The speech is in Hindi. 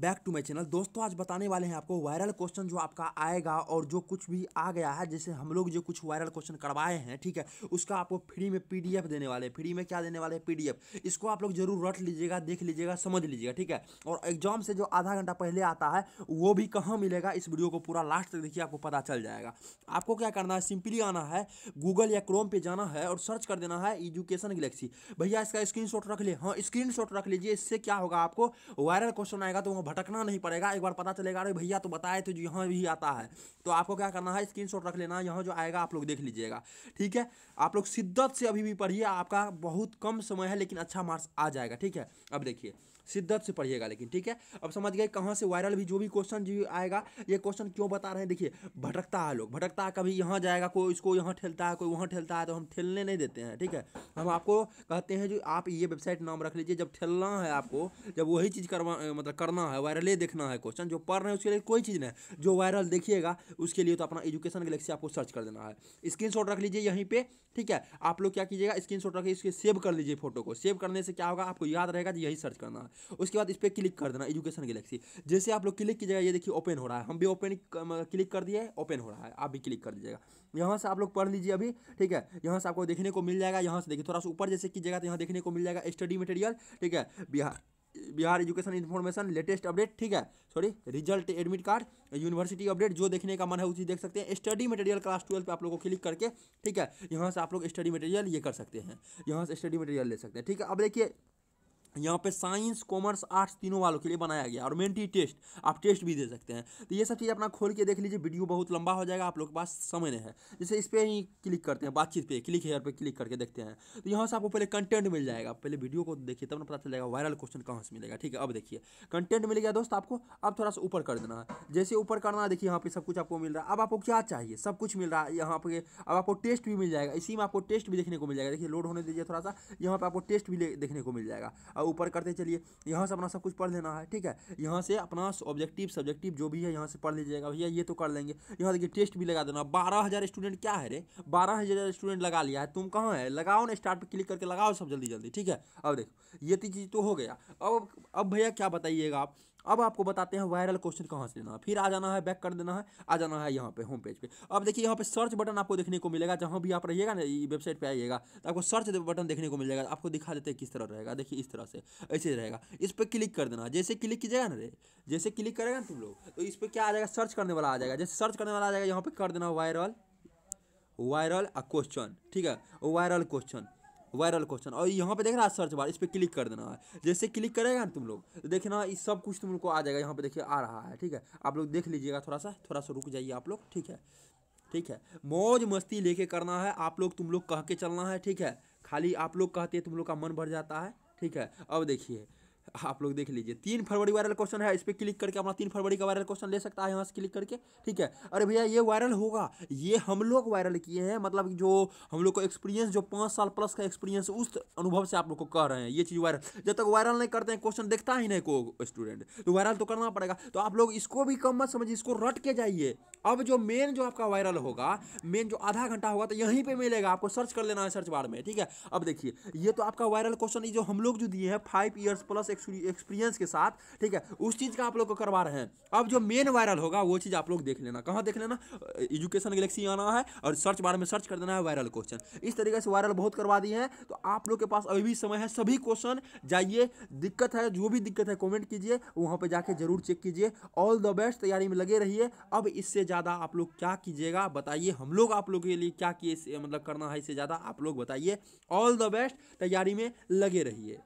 बैक टू माई चैनल दोस्तों आज बताने वाले हैं आपको वायरल क्वेश्चन जो आपका आएगा और जो कुछ भी आ गया है जैसे हम लोग जो कुछ वायरल क्वेश्चन करवाए हैं ठीक है उसका आपको फ्री में पीडीएफ देने वाले हैं फ्री में क्या देने वाले हैं पीडीएफ इसको आप लोग जरूर रट लीजिएगा देख लीजिएगा समझ लीजिएगा ठीक है और एग्जाम से जो आधा घंटा पहले आता है वो भी कहाँ मिलेगा इस वीडियो को पूरा लास्ट तक देखिए आपको पता चल जाएगा आपको क्या करना है सिंपली आना है गूगल या क्रोम पर जाना है और सर्च कर देना है एजुकेशन गलेक्सी भैया इसका स्क्रीन रख ले हाँ स्क्रीन रख लीजिए इससे क्या होगा आपको वायरल क्वेश्चन आएगा तो वहाँ भटकना नहीं पड़ेगा एक बार पता चलेगा अरे भैया तो बताए थे जो यहाँ भी आता है तो आपको क्या करना है स्क्रीन रख लेना यहाँ जो आएगा आप लोग देख लीजिएगा ठीक है आप लोग शिद्दत से अभी भी पढ़िए आपका बहुत कम समय है लेकिन अच्छा मार्क्स आ जाएगा ठीक है अब देखिए शिद्दत से पढ़िएगा लेकिन ठीक है अब समझ गए कहाँ से वायरल भी जो भी क्वेश्चन जो आएगा ये क्वेश्चन क्यों बता रहे हैं देखिए भटकता है लोग भटकता है कभी यहाँ जाएगा कोई इसको यहाँ ठेलता है कोई वहाँ ठेलता है तो हम ठेलने नहीं देते हैं ठीक है हम आपको कहते हैं जो आप ये वेबसाइट नाम रख लीजिए जब ठेलना है आपको जब वही चीज़ करवा मतलब करना है वायरल ही देखना है क्वेश्चन जो पढ़ रहे हैं उसके लिए कोई चीज़ नहीं जो वायरल देखिएगा उसके लिए तो अपना एजुकेशन गलेक्सी आपको सर्च कर देना है स्क्रीन रख लीजिए यहीं पर ठीक है आप लोग क्या कीजिएगा स्क्रीन शॉट रखिए इसके सेव कर लीजिए फोटो को सेव करने से क्या होगा आपको याद रहेगा कि यही सर्च करना है उसके बाद इस पर क्लिक कर देना एजुकेशन गलेक्सी जैसे आप लोग क्लिक कीजिएगा ये देखिए ओपन हो रहा है हम भी ओपन क्लिक कर दिए ओपन हो रहा है आप भी क्लिक कर दीजिएगा यहाँ से आप लोग पढ़ लीजिए अभी ठीक है यहाँ से आपको देखने को मिल जाएगा यहाँ से देखिए थोड़ा सा ऊपर जैसे कीजिएगा तो यहाँ देखने को मिल जाएगा स्टडी मटेरियल ठीक है Bihar Bihar education information latest update ठीक है sorry result admit card university update जो देखने का मन है उसी देख सकते हैं स्टडी मटेरियल क्लास ट्वेल्व पे आप लोगों को क्लिक करके ठीक है यहाँ से आप लोग स्टडी मटेरियल ये कर सकते हैं यहाँ से स्टडी मटेरियल ले सकते हैं ठीक है अब देखिए यहाँ पे साइंस कॉमर्स आर्ट्स तीनों वालों के लिए बनाया गया और मेंटी टेस्ट आप टेस्ट भी दे सकते हैं तो ये सब चीज़ अपना खोल के देख लीजिए वीडियो बहुत लंबा हो जाएगा आप लोग के पास समय नहीं है जैसे इस पर ही क्लिक करते हैं बातचीत पे क्लिक हेयर पे क्लिक करके देखते हैं तो यहाँ से आपको पहले कंटेंट मिल जाएगा पहले वीडियो को देखिए तब ना पता चल जाएगा वायरल क्वेश्चन कहाँ से मिलेगा ठीक है अब देखिए कंटेंट मिल गया दोस्त आपको अब थोड़ा सा ऊपर कर देना है जैसे ऊपर करना देखिए यहाँ पर सब कुछ आपको मिल रहा है अब आपको क्या चाहिए सब कुछ मिल रहा है यहाँ पे अब आपको टेस्ट भी मिल जाएगा इसी में आपको टेस्ट भी देखने को मिल जाएगा देखिए लोड होने दीजिए थोड़ा सा यहाँ पर आपको टेस्ट भी देखने को मिल जाएगा ऊपर करते चलिए यहाँ से अपना सब कुछ पढ़ लेना है ठीक है यहाँ से अपना ऑब्जेक्टिव सब्जेक्टिव जो भी है यहाँ से पढ़ लीजिएगा भैया ये तो कर लेंगे यहाँ देखिए टेस्ट भी लगा देना बारह हज़ार स्टूडेंट क्या है रे बारह हज़ार स्टूडेंट लगा लिया है तुम कहाँ है लगाओ ना स्टार्ट पर क्लिक करके लगाओ सब जल्दी जल्दी ठीक है अब देखो ये तो चीज़ तो हो गया अब अब भैया क्या बताइएगा आप अब आपको बताते हैं वायरल क्वेश्चन कहाँ से लेना है फिर आ जाना है बैक कर देना है आ जाना है यहाँ पे होम पेज पे अब देखिए यहाँ पे सर्च बटन आपको देखने को मिलेगा जहाँ भी आप रहिएगा ना वेबसाइट पे आइएगा तो आपको सर्च बटन देखने को मिल जाएगा तो आपको दिखा देते हैं किस तरह रहेगा देखिए इस तरह से ऐसे रहेगा इस पर क्लिक कर देना जैसे क्लिक कीजिएगा ना रे जैसे क्लिक करेगा ना तुम लोग तो इस पर क्या आ जाएगा सर्च करने वाला आ जाएगा जैसे सर्च करने वाला आ जाएगा यहाँ पर कर देना वायरल वायरल क्वेश्चन ठीक है वायरल क्वेश्चन वायरल क्वेश्चन और यहाँ पे देखना सर्च बार इस पर क्लिक कर देना है जैसे क्लिक करेगा ना तुम लोग तो देखना इस सब कुछ तुम लोग को आ जाएगा यहाँ पे देखिए आ रहा है ठीक है आप लोग देख लीजिएगा थोड़ा सा थोड़ा सा रुक जाइए आप लोग ठीक है ठीक है मौज मस्ती लेके करना है आप लोग तुम लोग कह के चलना है ठीक है खाली आप लोग कहते हैं तुम लोग का मन भर जाता है ठीक है अब देखिए आप लोग देख लीजिए तीन फरवरी वायरल क्वेश्चन है इस पर क्लिक करके अपना तीन फरवरी का वायरल क्वेश्चन ले सकता है यहाँ से क्लिक करके ठीक है अरे भैया ये वायरल होगा ये हम लोग वायरल किए हैं मतलब जो हम लोग को एक्सपीरियंस जो पाँच साल प्लस का एक्सपीरियंस उस अनुभव से आप लोग को कह रहे हैं ये चीज़ वायरल जब तक वायरल नहीं करते हैं क्वेश्चन देखता ही नहीं को स्टूडेंट तो वायरल तो करना पड़ेगा तो आप लोग इसको भी कम मत समझिए इसको रट के जाइए अब जो मेन जो आपका वायरल होगा मेन जो आधा घंटा होगा तो यहीं पर मिलेगा आपको सर्च कर लेना है सर्च बार में ठीक है अब देखिए ये तो आपका वायरल क्वेश्चन जो हम लोग जो दिए हैं फाइव ईयर्स प्लस एक्सपीरियंस के साथ ठीक है उस चीज़ का आप लोग को करवा रहे हैं अब जो मेन वायरल होगा वो चीज़ आप लोग देख लेना कहाँ देख लेना एजुकेशन गलेक्सी आना है और सर्च बार में सर्च कर देना है वायरल क्वेश्चन इस तरीके से वायरल बहुत करवा दी है तो आप लोग के पास अभी भी समय है सभी क्वेश्चन जाइए दिक्कत है जो भी दिक्कत है कॉमेंट कीजिए वहाँ पर जाके जरूर चेक कीजिए ऑल द बेस्ट तैयारी में लगे रहिए अब इससे ज़्यादा आप लोग क्या कीजिएगा बताइए हम लोग आप लोग के लिए क्या किए मतलब करना है इससे ज़्यादा आप लोग बताइए ऑल द बेस्ट तैयारी में लगे रहिए